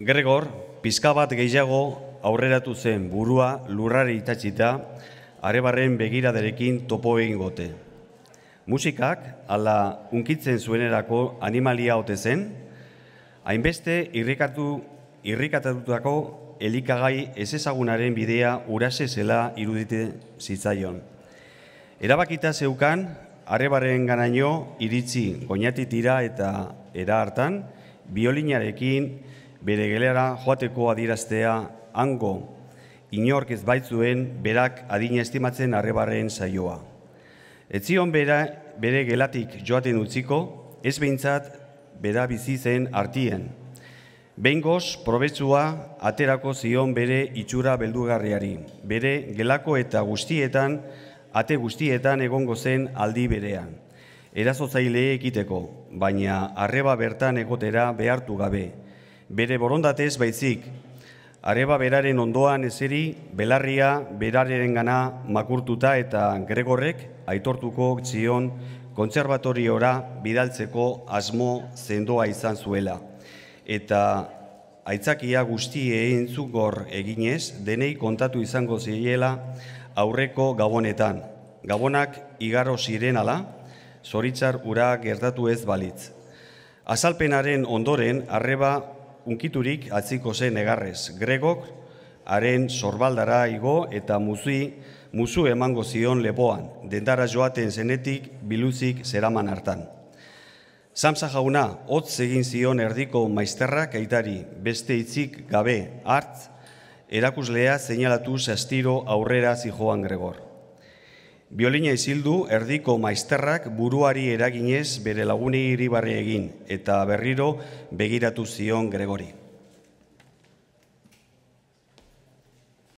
Gregor, pizka bat gehiago aurreratu zen burua lurrare itatxita, arebarren begiraderekin topo egin Musikak, ala unkitzen zuenerako animalia ote zen, hainbeste irrikatu, irrikatatutako elikagai ez bidea urase zela irudite zitzaion. Erabakita zeukan, arebaren ganaino iritzi goñatitira eta era hartan, biolinarekin bere gelera joateko adieraztea ango, inork ez baitzuen berak adina estimatzen arrebarren saioa. Etzion bera, bere gelatik joaten utziko, ez behintzat bera bizi zen artien. Bengoz, probetsua aterako zion bere itxura beldugarriari, bere gelako eta guztietan, ate guztietan egongo zen aldi berean. Erazotzaile ekiteko, baina arreba bertan egotera behartu gabe bere borondatez baizik, areba beraren ondoan ezeri, belarria beraren gana makurtuta eta gregorrek aitortuko txion kontzerbatoriora bidaltzeko asmo zendoa izan zuela. Eta aitzakia guzti egin zugor eginez, denei kontatu izango zilela aurreko gabonetan. Gabonak igaro sirenala, zoritzar ura gertatu ez balitz. Azalpenaren ondoren, arreba unkiturik atziko zen egarrez gregok, haren sorbaldara igo eta muzui, muzu emango zion lepoan, dendara joaten zenetik biluzik zeraman hartan. Samsa jauna, hotz egin zion erdiko maisterrak aitari, beste itzik gabe hartz, erakuslea zeinalatu sastiro aurrera zijoan gregor. Biolina izildu erdiko maizterrak buruari eraginez bere laguni iribarri egin eta berriro begiratu zion Gregori.